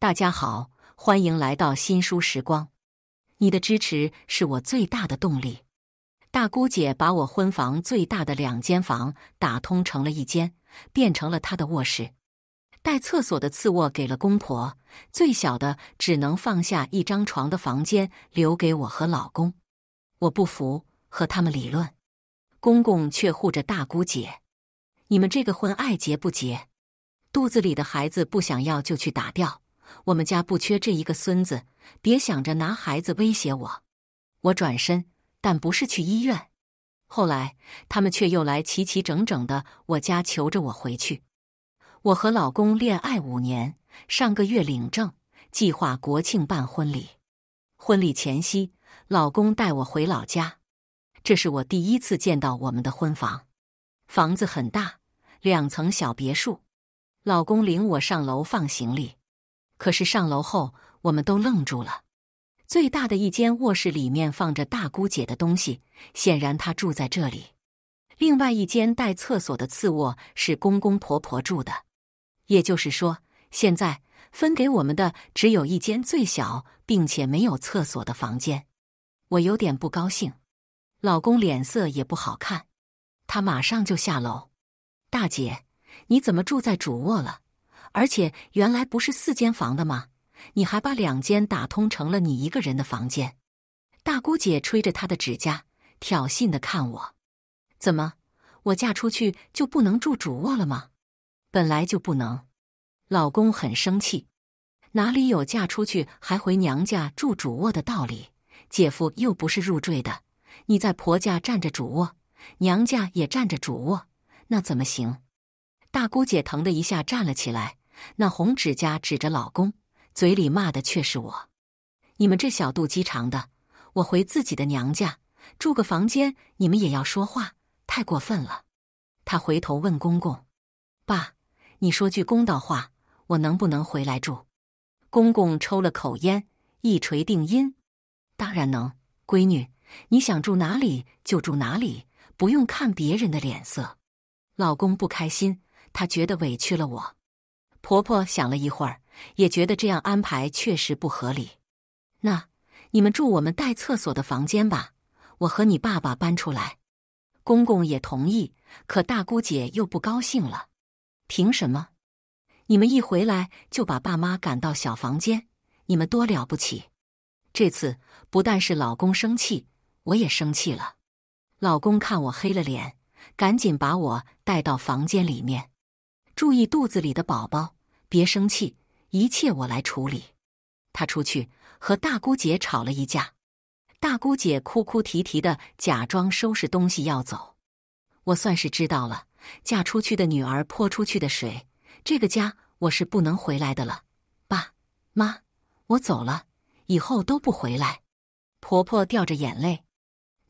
大家好，欢迎来到新书时光。你的支持是我最大的动力。大姑姐把我婚房最大的两间房打通成了一间，变成了她的卧室。带厕所的次卧给了公婆，最小的只能放下一张床的房间留给我和老公。我不服，和他们理论，公公却护着大姑姐。你们这个婚爱结不结？肚子里的孩子不想要就去打掉。我们家不缺这一个孙子，别想着拿孩子威胁我。我转身，但不是去医院。后来他们却又来齐齐整整的我家求着我回去。我和老公恋爱五年，上个月领证，计划国庆办婚礼。婚礼前夕，老公带我回老家，这是我第一次见到我们的婚房。房子很大，两层小别墅。老公领我上楼放行李。可是上楼后，我们都愣住了。最大的一间卧室里面放着大姑姐的东西，显然她住在这里。另外一间带厕所的次卧是公公婆婆住的。也就是说，现在分给我们的只有一间最小并且没有厕所的房间。我有点不高兴，老公脸色也不好看。他马上就下楼。大姐，你怎么住在主卧了？而且原来不是四间房的吗？你还把两间打通成了你一个人的房间。大姑姐吹着她的指甲，挑衅的看我：“怎么，我嫁出去就不能住主卧了吗？”本来就不能。老公很生气：“哪里有嫁出去还回娘家住主卧的道理？姐夫又不是入赘的，你在婆家占着主卧，娘家也占着主卧，那怎么行？”大姑姐疼的一下站了起来。那红指甲指着老公，嘴里骂的却是我。你们这小肚鸡肠的！我回自己的娘家住个房间，你们也要说话，太过分了。她回头问公公：“爸，你说句公道话，我能不能回来住？”公公抽了口烟，一锤定音：“当然能，闺女，你想住哪里就住哪里，不用看别人的脸色。”老公不开心，他觉得委屈了我。婆婆想了一会儿，也觉得这样安排确实不合理。那你们住我们带厕所的房间吧，我和你爸爸搬出来。公公也同意，可大姑姐又不高兴了。凭什么？你们一回来就把爸妈赶到小房间，你们多了不起？这次不但是老公生气，我也生气了。老公看我黑了脸，赶紧把我带到房间里面。注意肚子里的宝宝，别生气，一切我来处理。他出去和大姑姐吵了一架，大姑姐哭哭啼啼的，假装收拾东西要走。我算是知道了，嫁出去的女儿泼出去的水，这个家我是不能回来的了。爸妈，我走了，以后都不回来。婆婆掉着眼泪，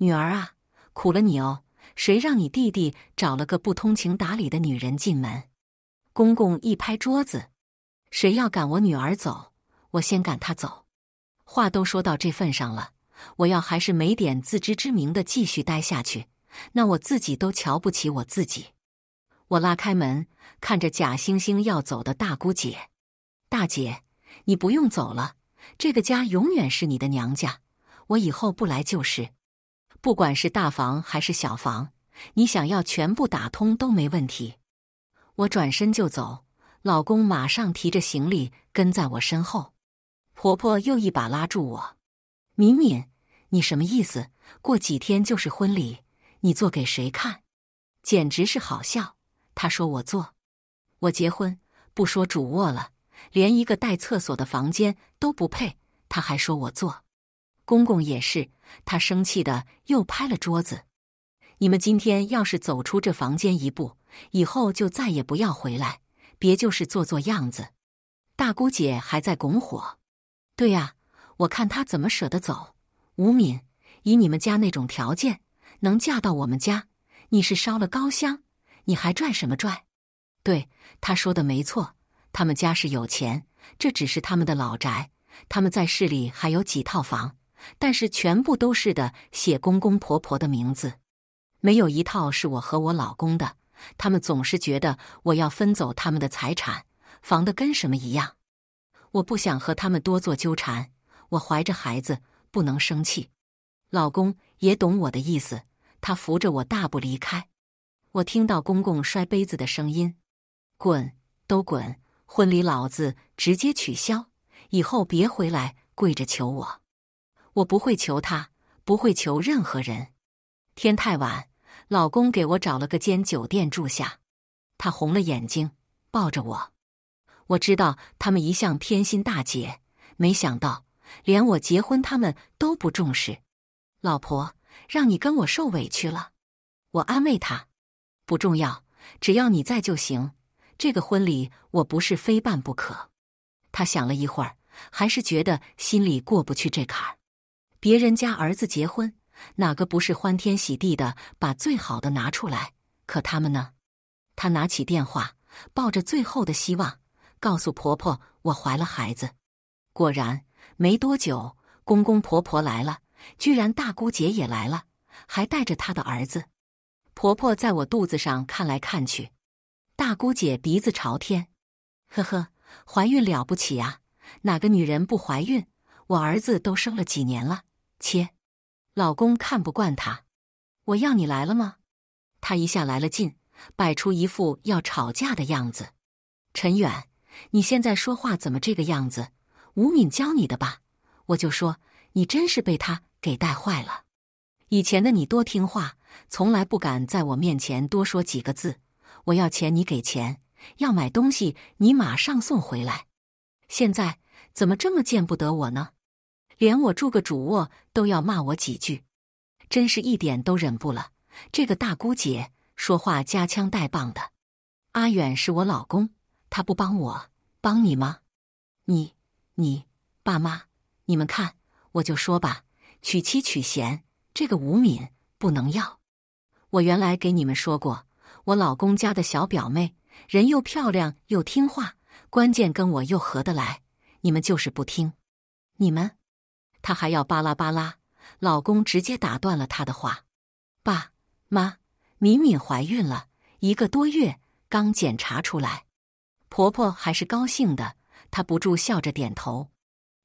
女儿啊，苦了你哦，谁让你弟弟找了个不通情达理的女人进门。公公一拍桌子：“谁要赶我女儿走，我先赶她走。话都说到这份上了，我要还是没点自知之明的继续待下去，那我自己都瞧不起我自己。”我拉开门，看着假惺惺要走的大姑姐：“大姐，你不用走了，这个家永远是你的娘家。我以后不来就是。不管是大房还是小房，你想要全部打通都没问题。”我转身就走，老公马上提着行李跟在我身后。婆婆又一把拉住我：“敏敏，你什么意思？过几天就是婚礼，你做给谁看？简直是好笑！”她说：“我做，我结婚不说主卧了，连一个带厕所的房间都不配。”他还说我做。公公也是，他生气的又拍了桌子：“你们今天要是走出这房间一步！”以后就再也不要回来，别就是做做样子。大姑姐还在拱火。对呀，我看她怎么舍得走。吴敏，以你们家那种条件，能嫁到我们家，你是烧了高香，你还拽什么拽？对，她说的没错，他们家是有钱，这只是他们的老宅，他们在市里还有几套房，但是全部都是的写公公婆婆的名字，没有一套是我和我老公的。他们总是觉得我要分走他们的财产，防的跟什么一样。我不想和他们多做纠缠。我怀着孩子，不能生气。老公也懂我的意思，他扶着我大步离开。我听到公公摔杯子的声音，滚，都滚！婚礼老子直接取消，以后别回来跪着求我。我不会求他，不会求任何人。天太晚。老公给我找了个间酒店住下，他红了眼睛，抱着我。我知道他们一向偏心大姐，没想到连我结婚他们都不重视。老婆，让你跟我受委屈了。我安慰他，不重要，只要你在就行。这个婚礼我不是非办不可。他想了一会儿，还是觉得心里过不去这坎儿。别人家儿子结婚。哪个不是欢天喜地的把最好的拿出来？可他们呢？她拿起电话，抱着最后的希望，告诉婆婆：“我怀了孩子。”果然，没多久，公公婆婆来了，居然大姑姐也来了，还带着她的儿子。婆婆在我肚子上看来看去，大姑姐鼻子朝天：“呵呵，怀孕了不起啊！哪个女人不怀孕？我儿子都生了几年了，切。”老公看不惯他，我要你来了吗？他一下来了劲，摆出一副要吵架的样子。陈远，你现在说话怎么这个样子？吴敏教你的吧？我就说你真是被他给带坏了。以前的你多听话，从来不敢在我面前多说几个字。我要钱你给钱，要买东西你马上送回来。现在怎么这么见不得我呢？连我住个主卧都要骂我几句，真是一点都忍不了。这个大姑姐说话夹枪带棒的。阿远是我老公，他不帮我帮你吗？你你爸妈，你们看，我就说吧，娶妻娶贤，这个吴敏不能要。我原来给你们说过，我老公家的小表妹，人又漂亮又听话，关键跟我又合得来。你们就是不听，你们。她还要巴拉巴拉，老公直接打断了她的话。爸妈，敏敏怀孕了一个多月，刚检查出来。婆婆还是高兴的，她不住笑着点头。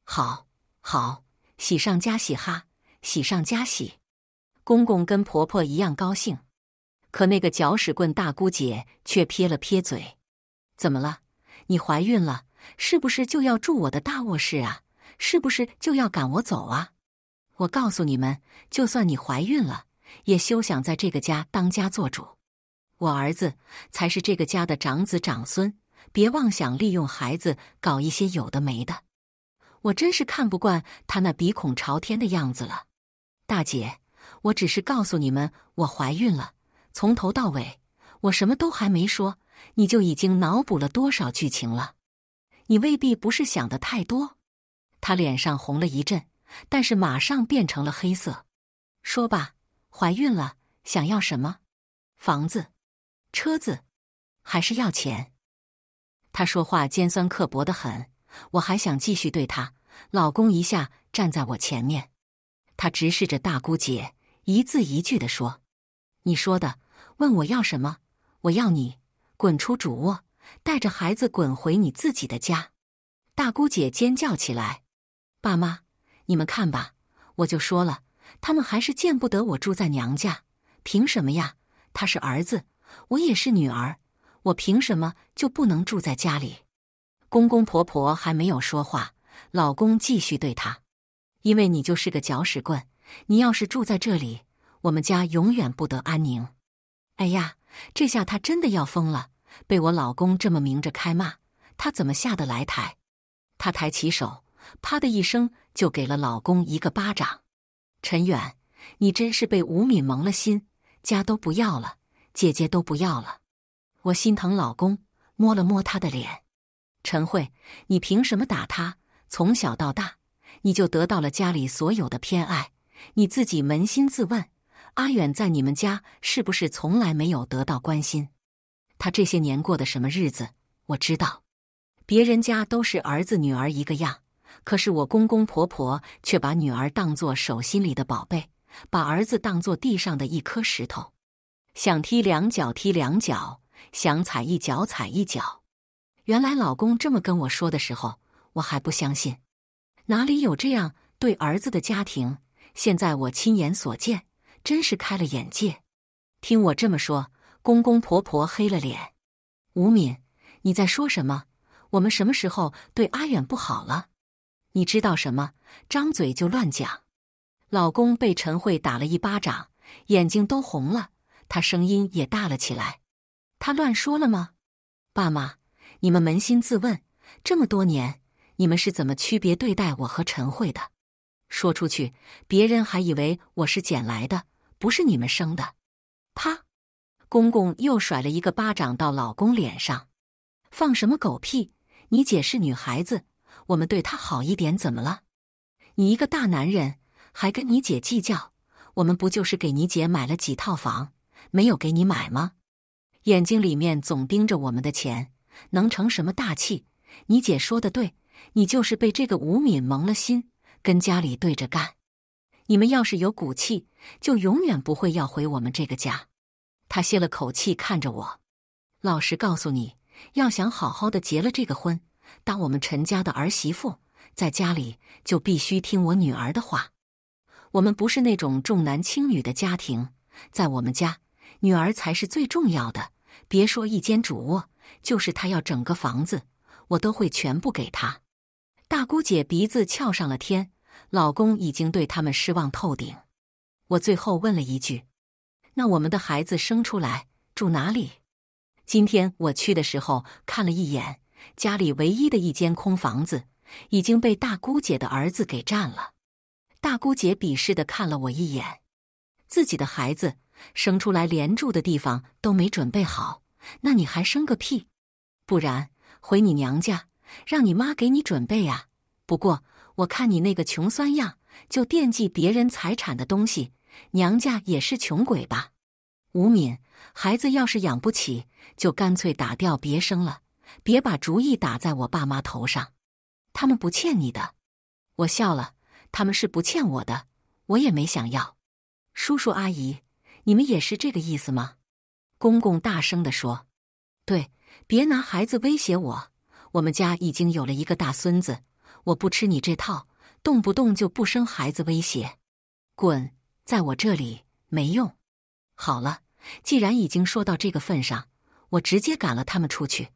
好，好，喜上加喜哈，喜上加喜。公公跟婆婆一样高兴，可那个搅屎棍大姑姐却撇了撇嘴。怎么了？你怀孕了，是不是就要住我的大卧室啊？是不是就要赶我走啊？我告诉你们，就算你怀孕了，也休想在这个家当家做主。我儿子才是这个家的长子长孙，别妄想利用孩子搞一些有的没的。我真是看不惯他那鼻孔朝天的样子了。大姐，我只是告诉你们，我怀孕了。从头到尾，我什么都还没说，你就已经脑补了多少剧情了？你未必不是想的太多。她脸上红了一阵，但是马上变成了黑色。说吧，怀孕了，想要什么？房子、车子，还是要钱？她说话尖酸刻薄的很。我还想继续对她老公一下，站在我前面。他直视着大姑姐，一字一句的说：“你说的，问我要什么？我要你滚出主卧，带着孩子滚回你自己的家！”大姑姐尖叫起来。爸妈，你们看吧，我就说了，他们还是见不得我住在娘家，凭什么呀？他是儿子，我也是女儿，我凭什么就不能住在家里？公公婆婆还没有说话，老公继续对他：“因为你就是个搅屎棍，你要是住在这里，我们家永远不得安宁。”哎呀，这下她真的要疯了，被我老公这么明着开骂，她怎么下得来台？她抬起手。啪的一声，就给了老公一个巴掌。陈远，你真是被吴敏蒙了心，家都不要了，姐姐都不要了。我心疼老公，摸了摸他的脸。陈慧，你凭什么打他？从小到大，你就得到了家里所有的偏爱。你自己扪心自问，阿远在你们家是不是从来没有得到关心？他这些年过的什么日子？我知道，别人家都是儿子女儿一个样。可是我公公婆婆却把女儿当作手心里的宝贝，把儿子当作地上的一颗石头，想踢两脚踢两脚，想踩一脚踩一脚。原来老公这么跟我说的时候，我还不相信，哪里有这样对儿子的家庭？现在我亲眼所见，真是开了眼界。听我这么说，公公婆婆黑了脸。吴敏，你在说什么？我们什么时候对阿远不好了？你知道什么？张嘴就乱讲！老公被陈慧打了一巴掌，眼睛都红了，他声音也大了起来。他乱说了吗？爸妈，你们扪心自问，这么多年，你们是怎么区别对待我和陈慧的？说出去，别人还以为我是捡来的，不是你们生的。啪！公公又甩了一个巴掌到老公脸上。放什么狗屁！你姐是女孩子。我们对他好一点，怎么了？你一个大男人，还跟你姐计较？我们不就是给你姐买了几套房，没有给你买吗？眼睛里面总盯着我们的钱，能成什么大气？你姐说的对，你就是被这个吴敏蒙了心，跟家里对着干。你们要是有骨气，就永远不会要回我们这个家。他歇了口气，看着我，老实告诉你，要想好好的结了这个婚。当我们陈家的儿媳妇，在家里就必须听我女儿的话。我们不是那种重男轻女的家庭，在我们家，女儿才是最重要的。别说一间主卧，就是她要整个房子，我都会全部给她。大姑姐鼻子翘上了天，老公已经对他们失望透顶。我最后问了一句：“那我们的孩子生出来住哪里？”今天我去的时候看了一眼。家里唯一的一间空房子已经被大姑姐的儿子给占了。大姑姐鄙视的看了我一眼：“自己的孩子生出来连住的地方都没准备好，那你还生个屁？不然回你娘家，让你妈给你准备啊。不过我看你那个穷酸样，就惦记别人财产的东西，娘家也是穷鬼吧？吴敏，孩子要是养不起，就干脆打掉，别生了。”别把主意打在我爸妈头上，他们不欠你的。我笑了，他们是不欠我的，我也没想要。叔叔阿姨，你们也是这个意思吗？公公大声的说：“对，别拿孩子威胁我，我们家已经有了一个大孙子，我不吃你这套，动不动就不生孩子威胁，滚，在我这里没用。好了，既然已经说到这个份上，我直接赶了他们出去。”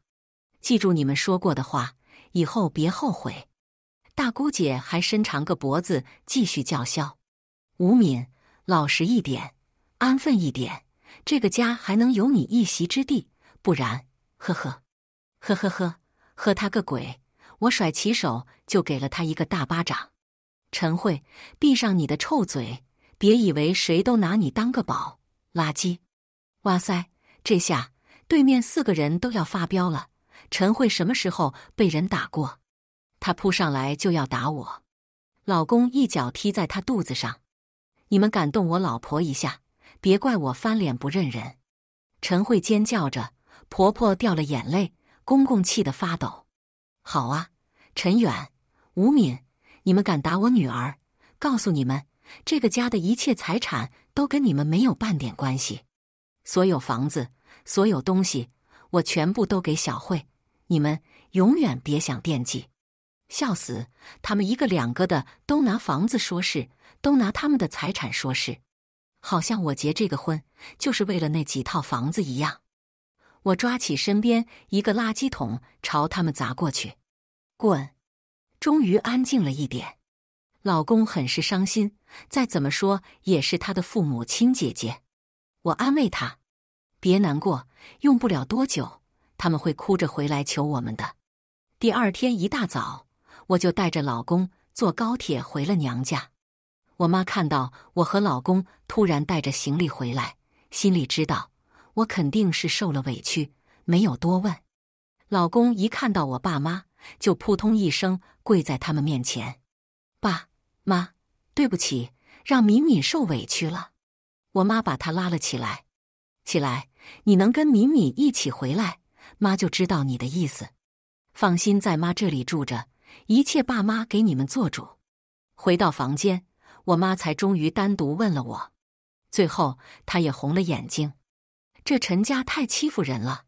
记住你们说过的话，以后别后悔。大姑姐还伸长个脖子继续叫嚣：“吴敏，老实一点，安分一点，这个家还能有你一席之地？不然，呵呵呵呵呵，呵他个鬼！”我甩起手就给了他一个大巴掌。陈慧，闭上你的臭嘴，别以为谁都拿你当个宝，垃圾！哇塞，这下对面四个人都要发飙了。陈慧什么时候被人打过？她扑上来就要打我，老公一脚踢在她肚子上。你们敢动我老婆一下，别怪我翻脸不认人！陈慧尖叫着，婆婆掉了眼泪，公公气得发抖。好啊，陈远、吴敏，你们敢打我女儿，告诉你们，这个家的一切财产都跟你们没有半点关系，所有房子、所有东西，我全部都给小慧。你们永远别想惦记！笑死，他们一个两个的都拿房子说事，都拿他们的财产说事，好像我结这个婚就是为了那几套房子一样。我抓起身边一个垃圾桶朝他们砸过去，滚！终于安静了一点。老公很是伤心，再怎么说也是他的父母亲姐姐。我安慰他，别难过，用不了多久。他们会哭着回来求我们的。第二天一大早，我就带着老公坐高铁回了娘家。我妈看到我和老公突然带着行李回来，心里知道我肯定是受了委屈，没有多问。老公一看到我爸妈，就扑通一声跪在他们面前：“爸妈，对不起，让敏敏受委屈了。”我妈把她拉了起来：“起来，你能跟敏敏一起回来？”妈就知道你的意思，放心，在妈这里住着，一切爸妈给你们做主。回到房间，我妈才终于单独问了我。最后，她也红了眼睛。这陈家太欺负人了！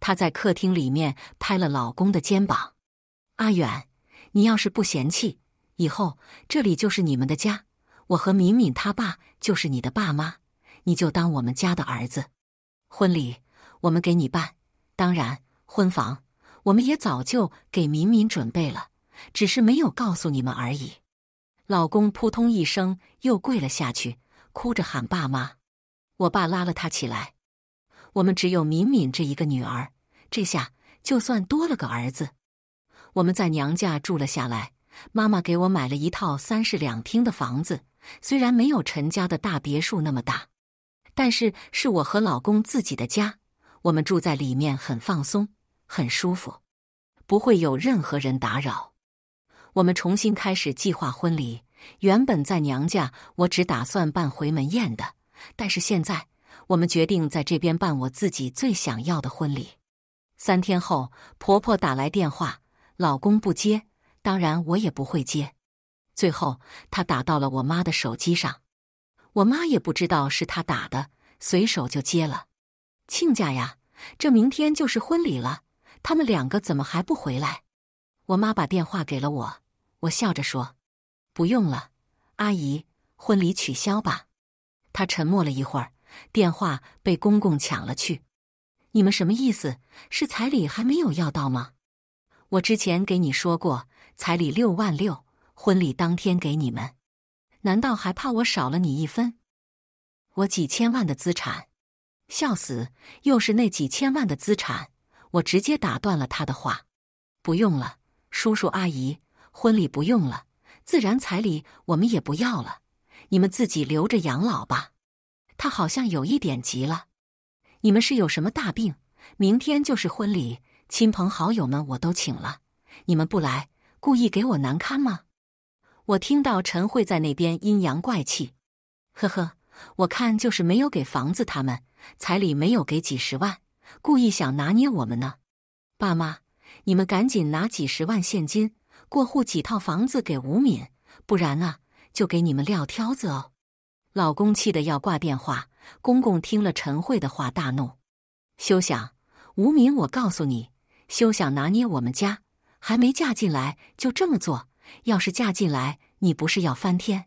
她在客厅里面拍了老公的肩膀：“阿远，你要是不嫌弃，以后这里就是你们的家。我和敏敏他爸就是你的爸妈，你就当我们家的儿子。婚礼我们给你办。”当然，婚房我们也早就给敏敏准备了，只是没有告诉你们而已。老公扑通一声又跪了下去，哭着喊爸妈。我爸拉了他起来。我们只有敏敏这一个女儿，这下就算多了个儿子。我们在娘家住了下来，妈妈给我买了一套三室两厅的房子，虽然没有陈家的大别墅那么大，但是是我和老公自己的家。我们住在里面很放松，很舒服，不会有任何人打扰。我们重新开始计划婚礼。原本在娘家，我只打算办回门宴的，但是现在我们决定在这边办我自己最想要的婚礼。三天后，婆婆打来电话，老公不接，当然我也不会接。最后，她打到了我妈的手机上，我妈也不知道是她打的，随手就接了。亲家呀，这明天就是婚礼了，他们两个怎么还不回来？我妈把电话给了我，我笑着说：“不用了，阿姨，婚礼取消吧。”她沉默了一会儿，电话被公公抢了去。你们什么意思？是彩礼还没有要到吗？我之前给你说过，彩礼六万六，婚礼当天给你们，难道还怕我少了你一分？我几千万的资产。笑死，又是那几千万的资产，我直接打断了他的话。不用了，叔叔阿姨，婚礼不用了，自然彩礼我们也不要了，你们自己留着养老吧。他好像有一点急了，你们是有什么大病？明天就是婚礼，亲朋好友们我都请了，你们不来，故意给我难堪吗？我听到陈慧在那边阴阳怪气，呵呵。我看就是没有给房子，他们彩礼没有给几十万，故意想拿捏我们呢。爸妈，你们赶紧拿几十万现金过户几套房子给吴敏，不然啊，就给你们撂挑子哦。老公气得要挂电话。公公听了陈慧的话大怒，休想吴敏，我告诉你，休想拿捏我们家。还没嫁进来就这么做，要是嫁进来，你不是要翻天？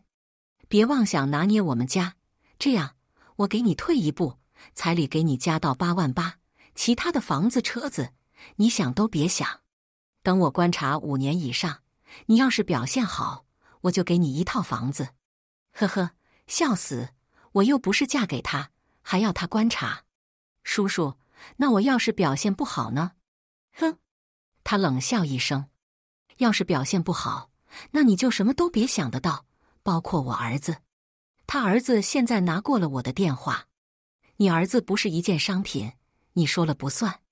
别妄想拿捏我们家。这样，我给你退一步，彩礼给你加到八万八，其他的房子、车子，你想都别想。等我观察五年以上，你要是表现好，我就给你一套房子。呵呵，笑死！我又不是嫁给他，还要他观察？叔叔，那我要是表现不好呢？哼，他冷笑一声，要是表现不好，那你就什么都别想得到，包括我儿子。他儿子现在拿过了我的电话，你儿子不是一件商品，你说了不算。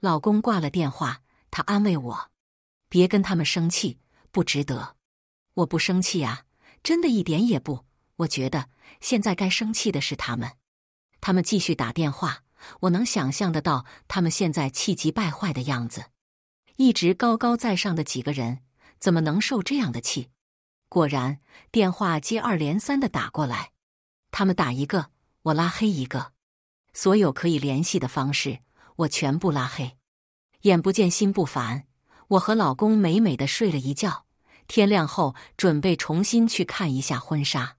老公挂了电话，他安慰我：“别跟他们生气，不值得。”我不生气啊，真的一点也不。我觉得现在该生气的是他们。他们继续打电话，我能想象得到他们现在气急败坏的样子。一直高高在上的几个人，怎么能受这样的气？果然，电话接二连三的打过来，他们打一个，我拉黑一个，所有可以联系的方式，我全部拉黑。眼不见心不烦，我和老公美美的睡了一觉。天亮后，准备重新去看一下婚纱。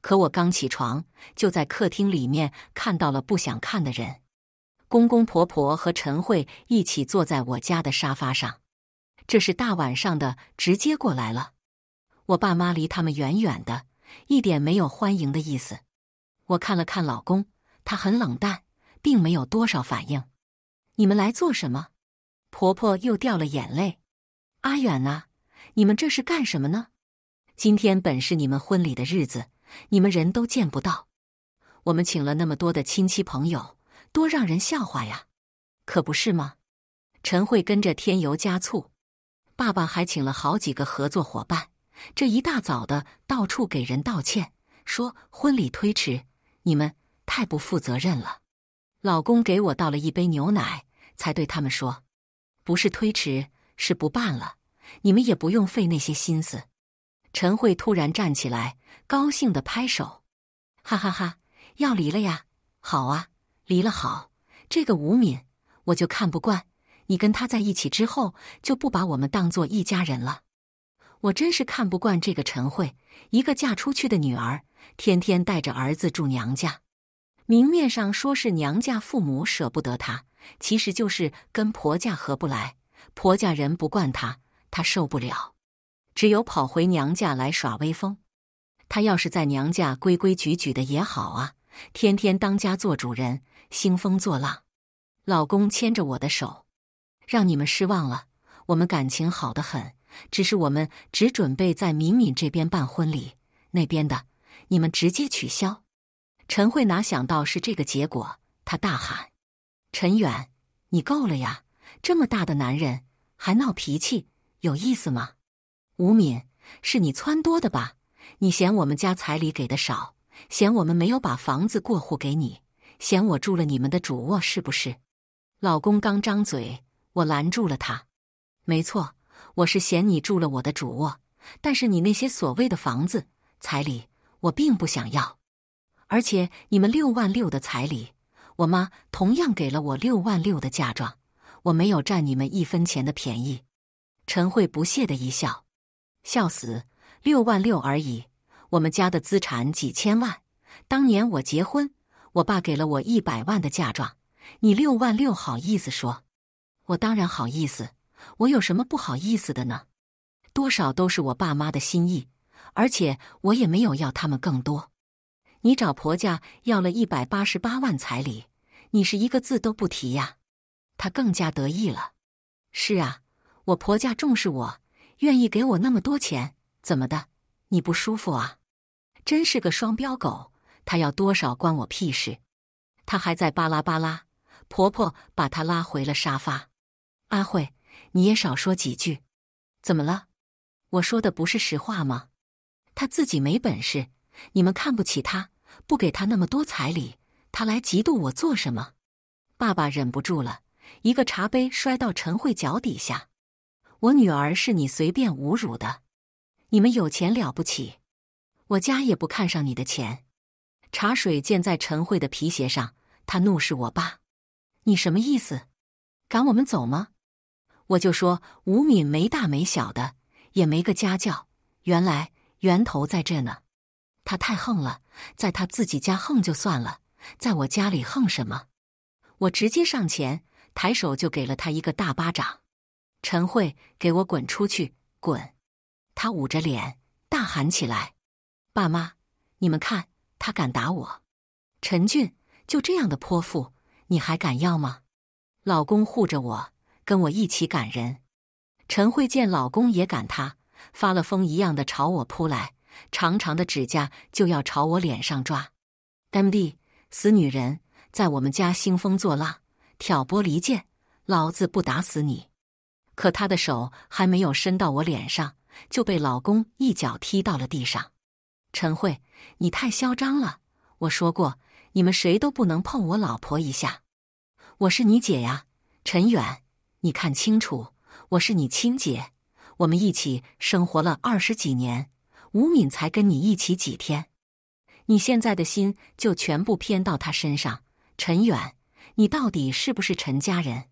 可我刚起床，就在客厅里面看到了不想看的人，公公婆婆和陈慧一起坐在我家的沙发上。这是大晚上的，直接过来了。我爸妈离他们远远的，一点没有欢迎的意思。我看了看老公，他很冷淡，并没有多少反应。你们来做什么？婆婆又掉了眼泪。阿远呐，你们这是干什么呢？今天本是你们婚礼的日子，你们人都见不到，我们请了那么多的亲戚朋友，多让人笑话呀！可不是吗？陈慧跟着添油加醋。爸爸还请了好几个合作伙伴。这一大早的，到处给人道歉，说婚礼推迟，你们太不负责任了。老公给我倒了一杯牛奶，才对他们说：“不是推迟，是不办了。你们也不用费那些心思。”陈慧突然站起来，高兴的拍手：“哈哈哈，要离了呀！好啊，离了好。这个吴敏，我就看不惯。你跟他在一起之后，就不把我们当做一家人了。”我真是看不惯这个陈慧，一个嫁出去的女儿，天天带着儿子住娘家。明面上说是娘家父母舍不得她，其实就是跟婆家合不来，婆家人不惯她，她受不了，只有跑回娘家来耍威风。她要是在娘家规规矩矩的也好啊，天天当家做主人，兴风作浪。老公牵着我的手，让你们失望了，我们感情好得很。只是我们只准备在敏敏这边办婚礼，那边的你们直接取消。陈慧哪想到是这个结果，她大喊：“陈远，你够了呀！这么大的男人还闹脾气，有意思吗？”吴敏，是你撺掇的吧？你嫌我们家彩礼给的少，嫌我们没有把房子过户给你，嫌我住了你们的主卧是不是？老公刚张嘴，我拦住了他。没错。我是嫌你住了我的主卧，但是你那些所谓的房子彩礼，我并不想要。而且你们六万六的彩礼，我妈同样给了我六万六的嫁妆，我没有占你们一分钱的便宜。陈慧不屑的一笑，笑死，六万六而已。我们家的资产几千万，当年我结婚，我爸给了我一百万的嫁妆，你六万六好意思说？我当然好意思。我有什么不好意思的呢？多少都是我爸妈的心意，而且我也没有要他们更多。你找婆家要了一百八十八万彩礼，你是一个字都不提呀？他更加得意了。是啊，我婆家重视我，愿意给我那么多钱，怎么的？你不舒服啊？真是个双标狗！他要多少关我屁事？他还在巴拉巴拉。婆婆把他拉回了沙发，阿慧。你也少说几句。怎么了？我说的不是实话吗？他自己没本事，你们看不起他，不给他那么多彩礼，他来嫉妒我做什么？爸爸忍不住了，一个茶杯摔到陈慧脚底下。我女儿是你随便侮辱的。你们有钱了不起？我家也不看上你的钱。茶水溅在陈慧的皮鞋上，她怒视我爸。你什么意思？赶我们走吗？我就说吴敏没大没小的，也没个家教。原来源头在这呢，他太横了，在他自己家横就算了，在我家里横什么？我直接上前，抬手就给了他一个大巴掌。陈慧，给我滚出去！滚！他捂着脸大喊起来：“爸妈，你们看，他敢打我！”陈俊，就这样的泼妇，你还敢要吗？老公护着我。跟我一起赶人，陈慧见老公也赶她，发了疯一样的朝我扑来，长长的指甲就要朝我脸上抓。M D，死女人，在我们家兴风作浪，挑拨离间，老子不打死你！可她的手还没有伸到我脸上，就被老公一脚踢到了地上。陈慧，你太嚣张了！我说过，你们谁都不能碰我老婆一下。我是你姐呀，陈远。你看清楚，我是你亲姐，我们一起生活了二十几年，吴敏才跟你一起几天，你现在的心就全部偏到他身上。陈远，你到底是不是陈家人？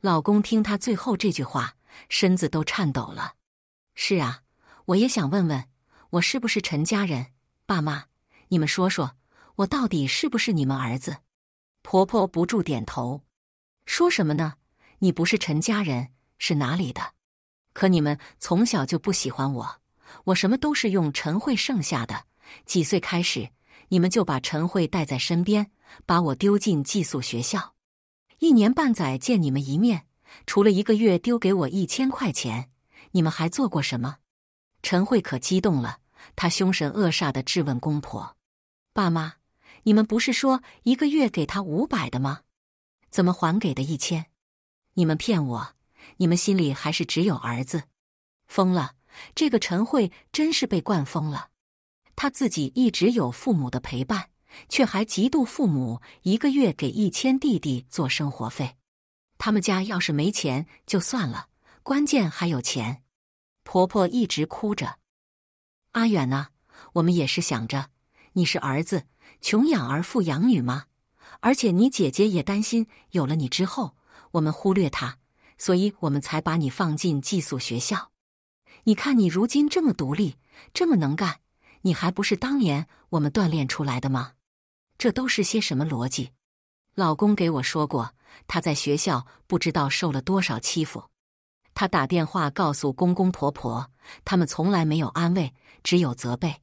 老公听他最后这句话，身子都颤抖了。是啊，我也想问问，我是不是陈家人？爸妈，你们说说，我到底是不是你们儿子？婆婆不住点头，说什么呢？你不是陈家人，是哪里的？可你们从小就不喜欢我，我什么都是用陈慧剩下的。几岁开始，你们就把陈慧带在身边，把我丢进寄宿学校，一年半载见你们一面，除了一个月丢给我一千块钱，你们还做过什么？陈慧可激动了，她凶神恶煞的质问公婆：“爸妈，你们不是说一个月给他五百的吗？怎么还给的一千？”你们骗我！你们心里还是只有儿子，疯了！这个陈慧真是被惯疯了。她自己一直有父母的陪伴，却还嫉妒父母一个月给一千弟弟做生活费。他们家要是没钱就算了，关键还有钱。婆婆一直哭着：“阿远呐，我们也是想着你是儿子，穷养儿富养女吗？而且你姐姐也担心有了你之后。”我们忽略他，所以我们才把你放进寄宿学校。你看你如今这么独立，这么能干，你还不是当年我们锻炼出来的吗？这都是些什么逻辑？老公给我说过，他在学校不知道受了多少欺负。他打电话告诉公公婆婆，他们从来没有安慰，只有责备，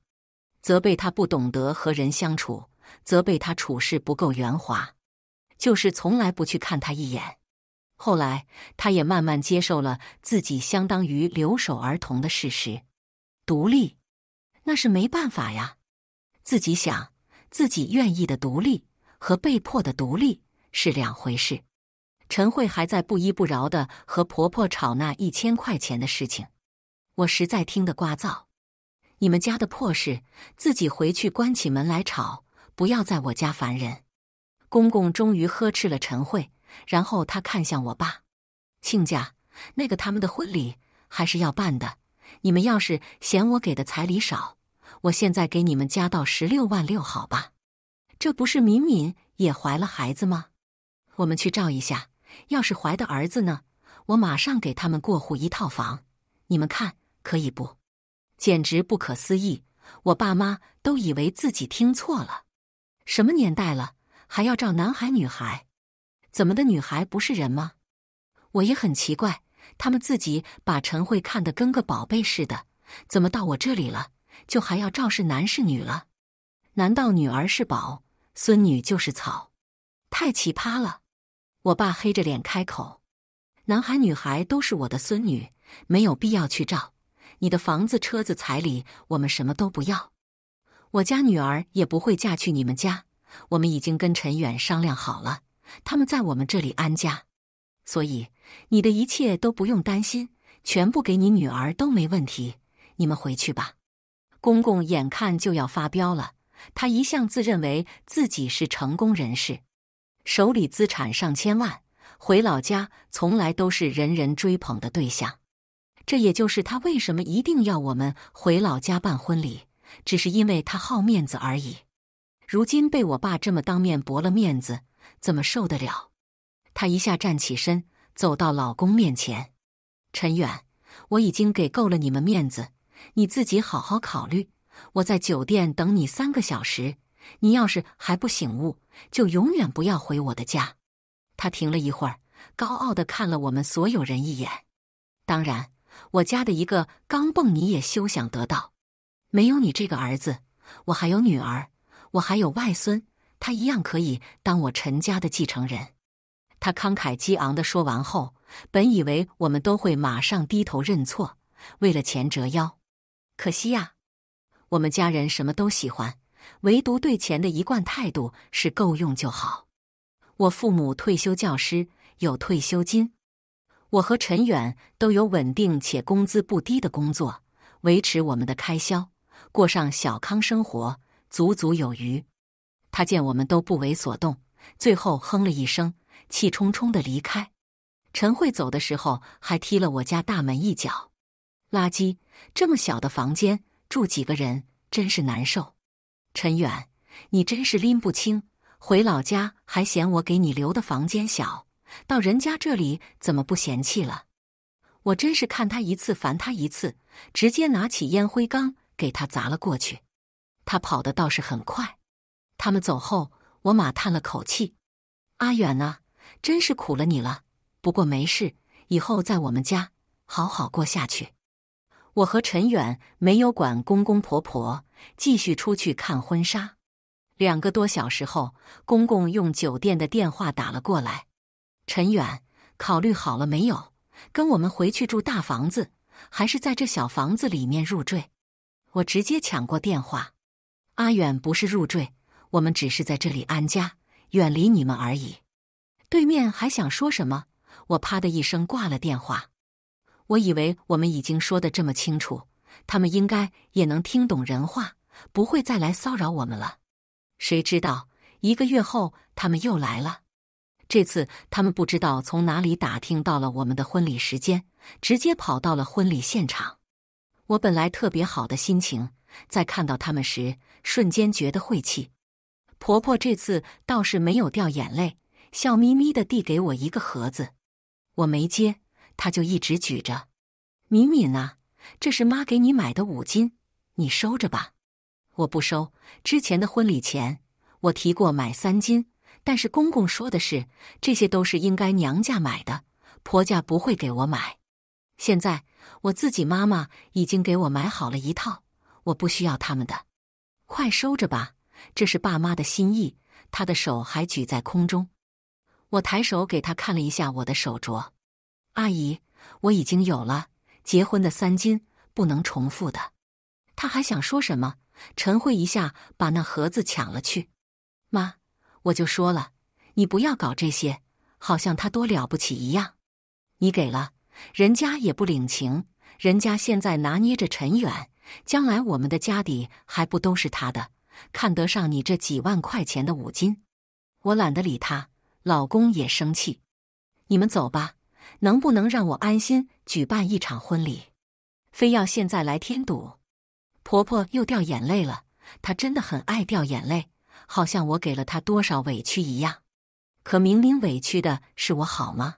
责备他不懂得和人相处，责备他处事不够圆滑，就是从来不去看他一眼。后来，她也慢慢接受了自己相当于留守儿童的事实。独立，那是没办法呀。自己想，自己愿意的独立和被迫的独立是两回事。陈慧还在不依不饶的和婆婆吵那一千块钱的事情，我实在听得聒噪。你们家的破事，自己回去关起门来吵，不要在我家烦人。公公终于呵斥了陈慧。然后他看向我爸，亲家，那个他们的婚礼还是要办的。你们要是嫌我给的彩礼少，我现在给你们加到十六万六，好吧？这不是敏敏也怀了孩子吗？我们去照一下。要是怀的儿子呢，我马上给他们过户一套房。你们看可以不？简直不可思议！我爸妈都以为自己听错了。什么年代了，还要照男孩女孩？怎么的女孩不是人吗？我也很奇怪，他们自己把陈慧看得跟个宝贝似的，怎么到我这里了，就还要照是男是女了？难道女儿是宝，孙女就是草？太奇葩了！我爸黑着脸开口：“男孩女孩都是我的孙女，没有必要去照。你的房子、车子、彩礼，我们什么都不要。我家女儿也不会嫁去你们家。我们已经跟陈远商量好了。”他们在我们这里安家，所以你的一切都不用担心，全部给你女儿都没问题。你们回去吧。公公眼看就要发飙了，他一向自认为自己是成功人士，手里资产上千万，回老家从来都是人人追捧的对象。这也就是他为什么一定要我们回老家办婚礼，只是因为他好面子而已。如今被我爸这么当面驳了面子。怎么受得了？她一下站起身，走到老公面前。陈远，我已经给够了你们面子，你自己好好考虑。我在酒店等你三个小时，你要是还不醒悟，就永远不要回我的家。她停了一会儿，高傲的看了我们所有人一眼。当然，我家的一个钢蹦你也休想得到。没有你这个儿子，我还有女儿，我还有外孙。他一样可以当我陈家的继承人。他慷慨激昂的说完后，本以为我们都会马上低头认错，为了钱折腰。可惜呀，我们家人什么都喜欢，唯独对钱的一贯态度是够用就好。我父母退休教师，有退休金；我和陈远都有稳定且工资不低的工作，维持我们的开销，过上小康生活，足足有余。他见我们都不为所动，最后哼了一声，气冲冲的离开。陈慧走的时候还踢了我家大门一脚。垃圾，这么小的房间住几个人，真是难受。陈远，你真是拎不清，回老家还嫌我给你留的房间小，到人家这里怎么不嫌弃了？我真是看他一次烦他一次，直接拿起烟灰缸给他砸了过去。他跑的倒是很快。他们走后，我妈叹了口气：“阿远啊，真是苦了你了。不过没事，以后在我们家好好过下去。”我和陈远没有管公公婆婆，继续出去看婚纱。两个多小时后，公公用酒店的电话打了过来：“陈远，考虑好了没有？跟我们回去住大房子，还是在这小房子里面入赘？”我直接抢过电话：“阿远不是入赘。”我们只是在这里安家，远离你们而已。对面还想说什么？我啪的一声挂了电话。我以为我们已经说的这么清楚，他们应该也能听懂人话，不会再来骚扰我们了。谁知道一个月后他们又来了。这次他们不知道从哪里打听到了我们的婚礼时间，直接跑到了婚礼现场。我本来特别好的心情，在看到他们时，瞬间觉得晦气。婆婆这次倒是没有掉眼泪，笑眯眯的递给我一个盒子，我没接，她就一直举着。敏敏啊，这是妈给你买的五金，你收着吧。我不收，之前的婚礼钱我提过买三金，但是公公说的是这些都是应该娘家买的，婆家不会给我买。现在我自己妈妈已经给我买好了一套，我不需要他们的，快收着吧。这是爸妈的心意，他的手还举在空中。我抬手给他看了一下我的手镯。阿姨，我已经有了结婚的三金，不能重复的。他还想说什么？陈慧一下把那盒子抢了去。妈，我就说了，你不要搞这些，好像他多了不起一样。你给了人家也不领情，人家现在拿捏着陈远，将来我们的家底还不都是他的？看得上你这几万块钱的五金，我懒得理他。老公也生气，你们走吧。能不能让我安心举办一场婚礼？非要现在来添堵？婆婆又掉眼泪了，她真的很爱掉眼泪，好像我给了她多少委屈一样。可明明委屈的是我，好吗？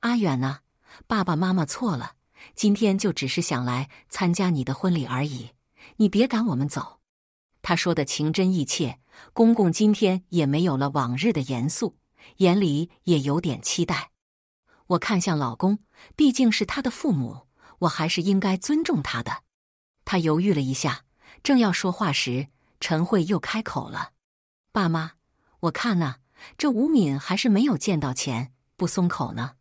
阿远呢？爸爸妈妈错了，今天就只是想来参加你的婚礼而已，你别赶我们走。他说的情真意切，公公今天也没有了往日的严肃，眼里也有点期待。我看向老公，毕竟是他的父母，我还是应该尊重他的。他犹豫了一下，正要说话时，陈慧又开口了：“爸妈，我看呐，这吴敏还是没有见到钱不松口呢，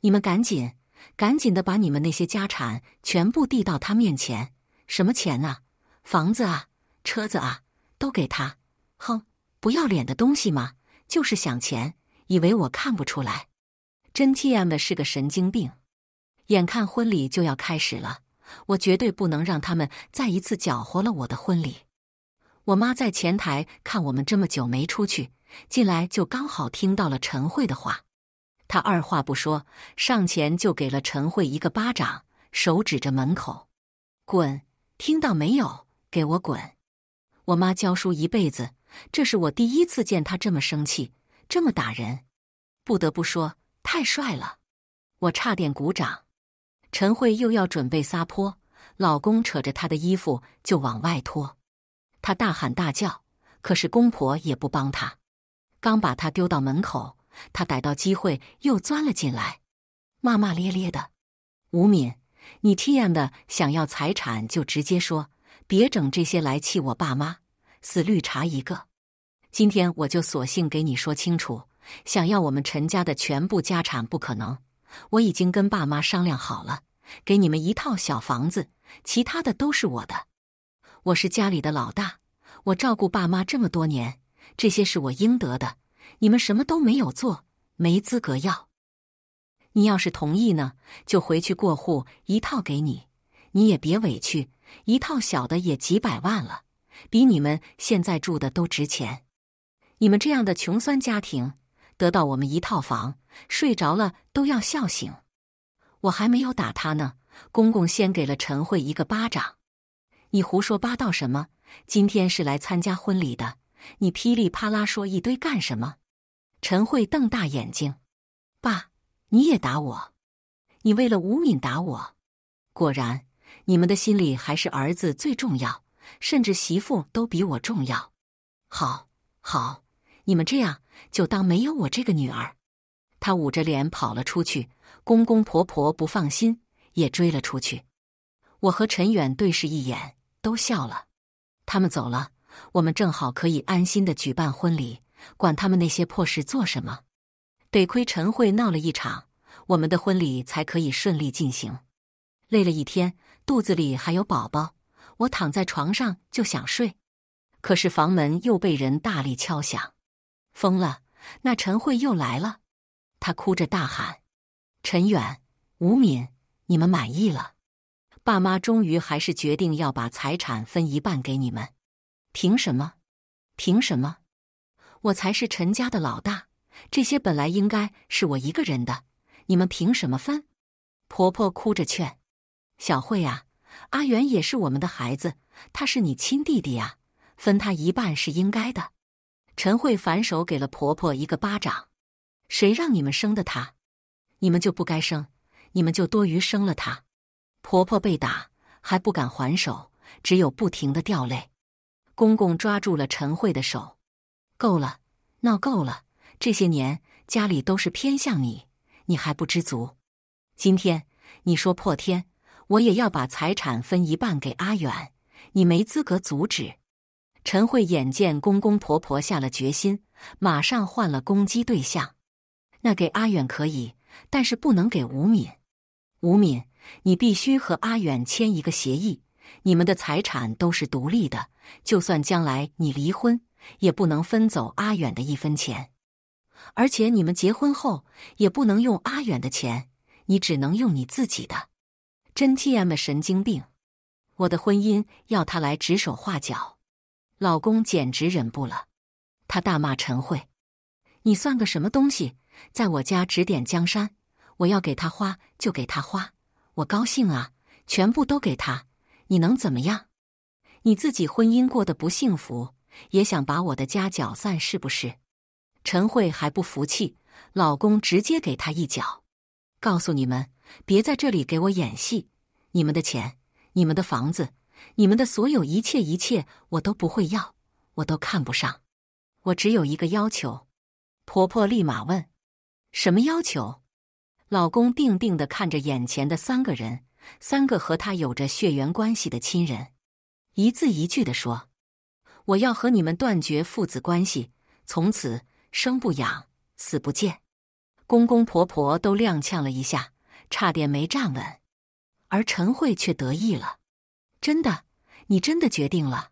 你们赶紧赶紧的把你们那些家产全部递到他面前，什么钱啊，房子啊。”车子啊，都给他！哼，不要脸的东西嘛，就是想钱，以为我看不出来？真 TM 的是个神经病！眼看婚礼就要开始了，我绝对不能让他们再一次搅和了我的婚礼。我妈在前台看我们这么久没出去，进来就刚好听到了陈慧的话，她二话不说，上前就给了陈慧一个巴掌，手指着门口：“滚！听到没有？给我滚！”我妈教书一辈子，这是我第一次见她这么生气，这么打人。不得不说，太帅了，我差点鼓掌。陈慧又要准备撒泼，老公扯着她的衣服就往外拖，她大喊大叫，可是公婆也不帮她，刚把她丢到门口，她逮到机会又钻了进来，骂骂咧咧的。吴敏，你 TM 的想要财产就直接说。别整这些来气我爸妈，死绿茶一个！今天我就索性给你说清楚，想要我们陈家的全部家产不可能。我已经跟爸妈商量好了，给你们一套小房子，其他的都是我的。我是家里的老大，我照顾爸妈这么多年，这些是我应得的。你们什么都没有做，没资格要。你要是同意呢，就回去过户一套给你，你也别委屈。一套小的也几百万了，比你们现在住的都值钱。你们这样的穷酸家庭，得到我们一套房，睡着了都要笑醒。我还没有打他呢，公公先给了陈慧一个巴掌。你胡说八道什么？今天是来参加婚礼的，你噼里啪啦说一堆干什么？陈慧瞪大眼睛，爸，你也打我？你为了吴敏打我？果然。你们的心里还是儿子最重要，甚至媳妇都比我重要。好，好，你们这样就当没有我这个女儿。他捂着脸跑了出去，公公婆婆不放心，也追了出去。我和陈远对视一眼，都笑了。他们走了，我们正好可以安心的举办婚礼，管他们那些破事做什么。得亏陈慧闹了一场，我们的婚礼才可以顺利进行。累了一天。肚子里还有宝宝，我躺在床上就想睡，可是房门又被人大力敲响。疯了，那陈慧又来了。她哭着大喊：“陈远、吴敏，你们满意了？爸妈终于还是决定要把财产分一半给你们。凭什么？凭什么？我才是陈家的老大，这些本来应该是我一个人的，你们凭什么分？”婆婆哭着劝。小慧啊，阿元也是我们的孩子，他是你亲弟弟呀，分他一半是应该的。陈慧反手给了婆婆一个巴掌，谁让你们生的他，你们就不该生，你们就多余生了他。婆婆被打还不敢还手，只有不停的掉泪。公公抓住了陈慧的手，够了，闹够了，这些年家里都是偏向你，你还不知足，今天你说破天。我也要把财产分一半给阿远，你没资格阻止。陈慧眼见公公婆婆下了决心，马上换了攻击对象。那给阿远可以，但是不能给吴敏。吴敏，你必须和阿远签一个协议，你们的财产都是独立的，就算将来你离婚，也不能分走阿远的一分钱。而且你们结婚后也不能用阿远的钱，你只能用你自己的。真 TM 神经病！我的婚姻要他来指手画脚，老公简直忍不了。他大骂陈慧：“你算个什么东西，在我家指点江山？我要给他花就给他花，我高兴啊，全部都给他，你能怎么样？你自己婚姻过得不幸福，也想把我的家搅散是不是？”陈慧还不服气，老公直接给他一脚，告诉你们。别在这里给我演戏！你们的钱、你们的房子、你们的所有一切一切，我都不会要，我都看不上。我只有一个要求。婆婆立马问：“什么要求？”老公定定的看着眼前的三个人，三个和他有着血缘关系的亲人，一字一句的说：“我要和你们断绝父子关系，从此生不养，死不见。”公公婆婆都踉跄了一下。差点没站稳，而陈慧却得意了。真的，你真的决定了？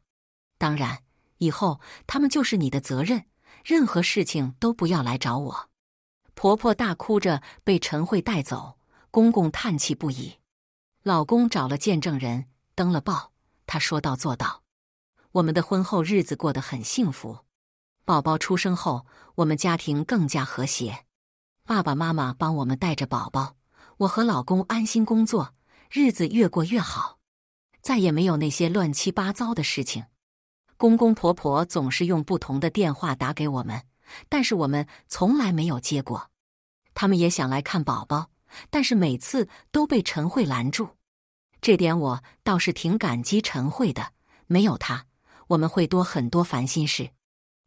当然，以后他们就是你的责任，任何事情都不要来找我。婆婆大哭着被陈慧带走，公公叹气不已。老公找了见证人，登了报，他说到做到。我们的婚后日子过得很幸福，宝宝出生后，我们家庭更加和谐。爸爸妈妈帮我们带着宝宝。我和老公安心工作，日子越过越好，再也没有那些乱七八糟的事情。公公婆婆总是用不同的电话打给我们，但是我们从来没有接过。他们也想来看宝宝，但是每次都被陈慧拦住。这点我倒是挺感激陈慧的，没有她，我们会多很多烦心事。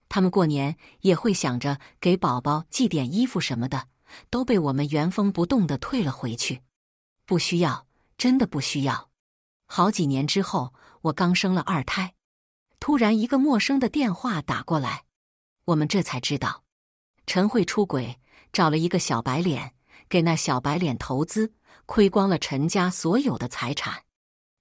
他们过年也会想着给宝宝寄点衣服什么的。都被我们原封不动的退了回去，不需要，真的不需要。好几年之后，我刚生了二胎，突然一个陌生的电话打过来，我们这才知道，陈慧出轨，找了一个小白脸，给那小白脸投资，亏光了陈家所有的财产，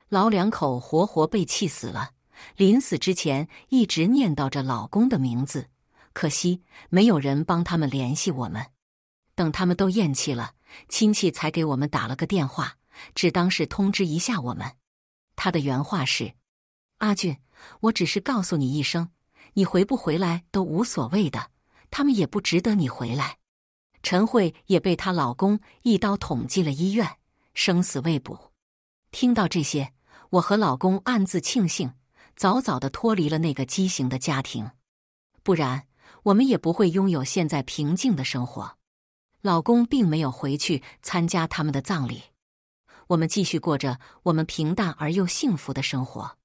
老两口活活被气死了，临死之前一直念叨着老公的名字，可惜没有人帮他们联系我们。等他们都咽气了，亲戚才给我们打了个电话，只当是通知一下我们。他的原话是：“阿俊，我只是告诉你一声，你回不回来都无所谓的，他们也不值得你回来。”陈慧也被她老公一刀捅进了医院，生死未卜。听到这些，我和老公暗自庆幸，早早的脱离了那个畸形的家庭，不然我们也不会拥有现在平静的生活。老公并没有回去参加他们的葬礼，我们继续过着我们平淡而又幸福的生活。